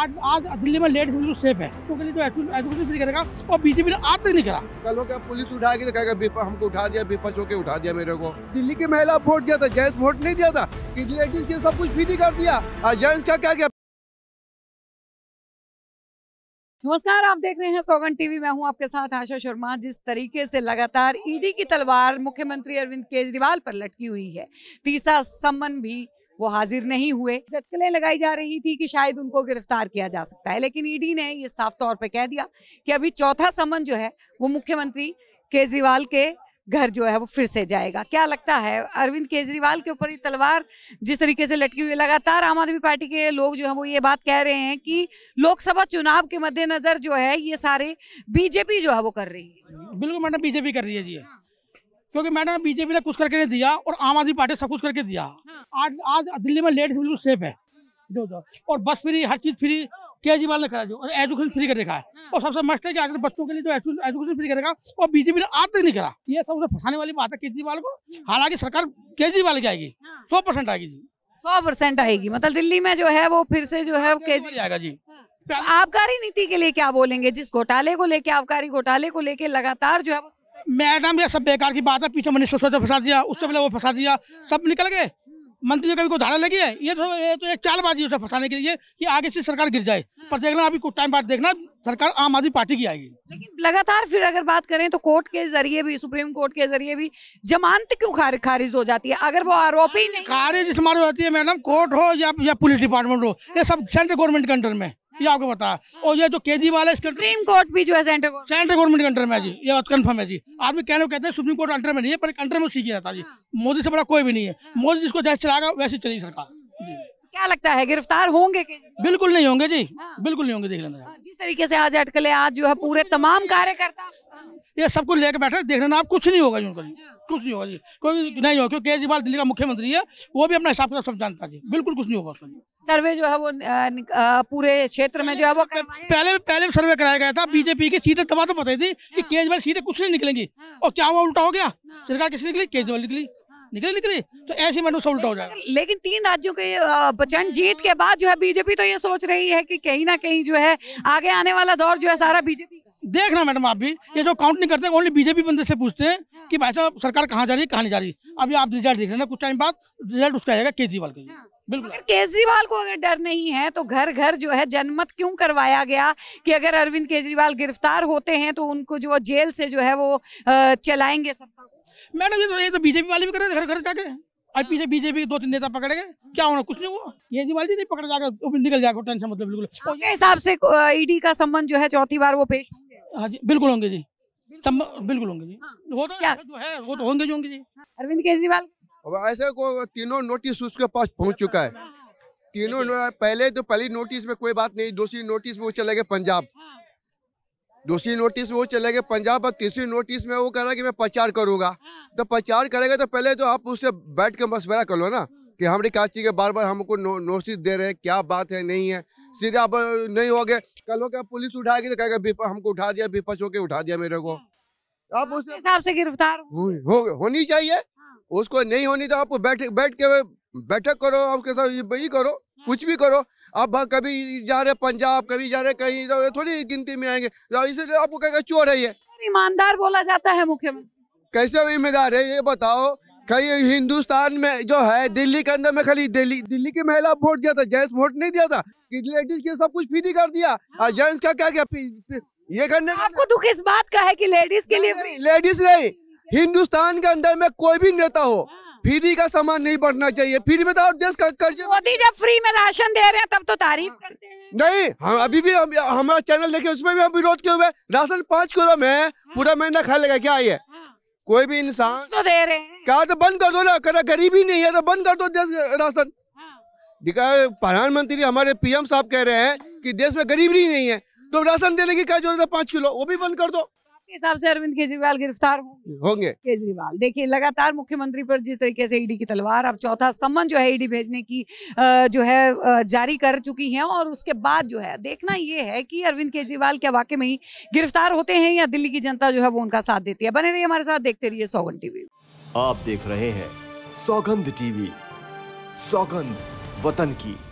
आज आज दिल्ली में लेट बिल्कुल सेफ है तो तो एजुकेशन फ्री करेगा और बीजेपी ने आज तक नहीं करा कल क्या पुलिस उठा के दिखाएगा कहेगा हमको उठा दिया बेपस होकर उठा दिया मेरे को दिल्ली की महिला वोट दिया था जेंट्स वोट नहीं दिया था लेडीज के सब कुछ फ्री कर दिया जेंट्स का क्या क्या नमस्कार आप देख रहे हैं सौगन टीवी मैं हूं आपके साथ आशा शर्मा जिस तरीके से लगातार ईडी की तलवार मुख्यमंत्री अरविंद केजरीवाल पर लटकी हुई है तीसरा समन भी वो हाजिर नहीं हुए चटकलें लगाई जा रही थी कि शायद उनको गिरफ्तार किया जा सकता है लेकिन ईडी ने ये साफ तौर पर कह दिया कि अभी चौथा समन जो है वो मुख्यमंत्री केजरीवाल के घर जो है वो फिर से जाएगा क्या लगता है अरविंद केजरीवाल के ऊपर ये तलवार जिस तरीके से लटकी हुई लगातार आम आदमी पार्टी के लोग जो है वो ये बात कह रहे हैं कि लोकसभा चुनाव के मद्देनजर जो है ये सारे बीजेपी जो है वो कर रही है बिल्कुल मैडम बीजेपी कर रही है जी क्योंकि मैडम बीजेपी ने कुछ करके नहीं दिया और आम आदमी पार्टी सब कुछ करके दिया हाँ। आज आज दिल्ली में लेट बिल्कुल सेफ है जो जो और बस फ्री हर चीज़ फ्री केजरीवाल ने करा जो और एजुकेशन फ्री कर रखा है हाँ। और सबसे मस्त है कि आज बच्चों के लिए जो एजुकेशन फ्री कर रखा और बीजेपी ने आज तक नहीं करा ये सब उसे फंसाने वाली बात है केजरीवाल को हाँ। हालांकि सरकार केजरीवाल की आएगी सौ परसेंट आएगी जी सौ परसेंट आएगी मतलब दिल्ली में जो है वो फिर से जो है केजरीवाल आएगा जी तो आबकारी नीति के लिए क्या बोलेंगे जिस घोटाले को लेके आबकारी घोटाले को लेके लगातार जो है मैडम ये सब बेकार की बात है पीछे मनीष सिसोदिया फंसा दिया उससे पहले वो फंसा दिया हाँ। सब निकल गए मंत्री कभी को धारा लगी है ये तो ये तो एक चालबाजी है उसे फंसाने के लिए कि आगे से सरकार गिर जाए हाँ। पर देखना अभी कुछ टाइम बाद देखना सरकार आम आदमी पार्टी की आएगी लेकिन लगातार फिर अगर बात करें तो कोर्ट के जरिए भी सुप्रीम कोर्ट के जरिए भी जमानत क्यों खारिज हो जाती है अगर वो आरोपी नहीं खारिज इस्तेमाल हो जाती है मैडम कोर्ट हो या, या पुलिस डिपार्टमेंट हो ये सब सेंट्रल गवर्नमेंट के अंडर में ये आपको बता और ये जो केजरीवाल है सुप्रीम कोर्ट भी जो है सेंट्रल गवर्नमेंट के अंडर में जी हाँ। ये बात कन्फर्म है जी आदमी कहने कहते हैं सुप्रीम कोर्ट अंडर में नहीं है पर अंडर में सीखी रहता जी हाँ। मोदी से बड़ा कोई भी नहीं है हाँ। मोदी जिसको जैसे चलाएगा वैसे चलेगी सरकार जी क्या लगता है गिरफ्तार होंगे बिल्कुल नहीं होंगे जी बिल्कुल नहीं होंगे देख लेना जिस तरीके से आज अटकले आज जो है पूरे तमाम कार्यकर्ता ये सबको लेकर बैठे देख ना आप कुछ नहीं होगा जी उनका हाँ। कुछ नहीं होगा जी कोई नहीं होगा क्योंकि केजरीवाल दिल्ली का मुख्यमंत्री है वो भी अपना हिसाब किताब सब जानता जी बिल्कुल कुछ नहीं होगा उसमें सर्वे जो है वो पूरे क्षेत्र में जो है वो पहले पहले सर्वे कराया गया था हाँ। बीजेपी की सीटें तबाह तो बताई थी कि हाँ। केजरीवाल सीटें कुछ नहीं निकलेंगी और क्या हुआ उल्टा हो गया सरकार किसी निकली केजरीवाल निकली निकले निकले तो ऐसे में सब उल्टा हो जाएगा लेकिन तीन राज्यों के बचन जीत के बाद जो है बीजेपी तो ये सोच रही है कि कहीं ना कहीं जो है आगे आने वाला दौर जो है सारा बीजेपी देखना मैडम आप भी ये जो काउंट नहीं करते ओनली बीजेपी बंदे से पूछते हैं हाँ। कि भाई साहब सरकार कहाँ जा रही है कहाँ नहीं जा रही हम्म। अभी आप रिजल्ट देख रहे हैं कुछ टाइम बाद रिजल्ट उसका आएगा केजरीवाल के हाँ। बिल्कुल अगर केजरीवाल को अगर डर नहीं है तो घर घर जो है जनमत क्यों करवाया गया कि अगर अरविंद केजरीवाल गिरफ्तार होते हैं तो उनको जो जेल से जो है वो चलाएंगे मैडम ये तो ये तो बीजेपी वाले भी कर रहे थे घर घर जाके अभी पीछे बीजेपी के दो तीन नेता पकड़े गए हाँ। क्या होना कुछ नहीं हुआ केजरीवाल जी नहीं पकड़ जाकर निकल जाएगा टेंशन मतलब बिल्कुल हिसाब से ईडी e का संबंध जो है चौथी बार वो पेश हाँ जी बिल्कुल होंगे जी बिल्कुल होंगे जी हाँ, वो तो जो है वो तो होंगे जो होंगे जी अरविंद केजरीवाल ऐसे को तीनों नोटिस उसके पास पहुंच चुका है हाँ, हाँ। तीनों पहले तो पहली नोटिस में कोई बात नहीं दूसरी नोटिस में वो चले गए पंजाब दूसरी नोटिस में वो चले गए पंजाब और तीसरी नोटिस में वो कह रहा कि मैं प्रचार करूंगा तो प्रचार करेगा तो पहले तो आप उससे बैठ के मशवरा कर लो ना हम्म। कि हमारी काची के बार बार हमको नोटिस दे रहे हैं क्या बात है नहीं है हम्म। सीधे आप नहीं हो गए कल हो क्या पुलिस उठा के तो कहेगा हमको उठा दिया विपक्ष होके उठा दिया मेरे को हाँ। आप तो उस हिसाब से गिरफ्तार हो, होनी चाहिए हाँ। उसको नहीं होनी तो आप बैठ बैठ के बैठक करो आपके साथ ये करो हाँ। कुछ भी करो आप कभी जा रहे पंजाब कभी जा रहे कहीं तो थोड़ी गिनती में आएंगे तो इसलिए आपको कहेगा चोर है ये ईमानदार बोला जाता है मुख्यमंत्री कैसे ईमानदार है ये बताओ कहीं हिंदुस्तान में जो है दिल्ली के अंदर में खाली दिल्ली दिल्ली की महिला वोट दिया था जेंट्स वोट नहीं दिया था लेडीज के सब कुछ फ्री कर दिया और जेंट्स का क्या क्या ये करने आपको दुख इस बात का है कि लेडीज के लिए लेडीज नहीं हिंदुस्तान के अंदर में कोई भी नेता हो हाँ। फ्री का सामान नहीं बढ़ना चाहिए फ्री में तो और देश का कर्ज मोदी जब फ्री में राशन दे रहे हैं तब तो तारीफ हाँ। करते हैं नहीं हम अभी भी हम हमारा चैनल देखे उसमें भी हम विरोध किए हुए राशन पाँच किलो में हाँ। पूरा महीना खा लेगा क्या ये कोई भी इंसान तो दे रहे कहा तो बंद कर दो ना कह गरीबी नहीं है तो बंद कर दो देश राशन हाँ। देखा प्रधानमंत्री हमारे पीएम साहब कह रहे हैं कि देश में गरीबी नहीं है तो राशन देने की क्या जरूरत है पाँच किलो वो भी बंद कर दो आपके हिसाब से अरविंद केजरीवाल गिरफ्तार होंगे केजरीवाल देखिए लगातार मुख्यमंत्री पर जिस तरीके से ईडी की तलवार अब चौथा समन जो है ईडी भेजने की जो है जारी कर चुकी है और उसके बाद जो है देखना ये है कि अरविंद केजरीवाल क्या वाकई में ही गिरफ्तार होते हैं या दिल्ली की जनता जो है वो उनका साथ देती है बने रही हमारे साथ देखते रहिए सौगंध टीवी आप देख रहे हैं सौगंध टीवी सौगंध वतन की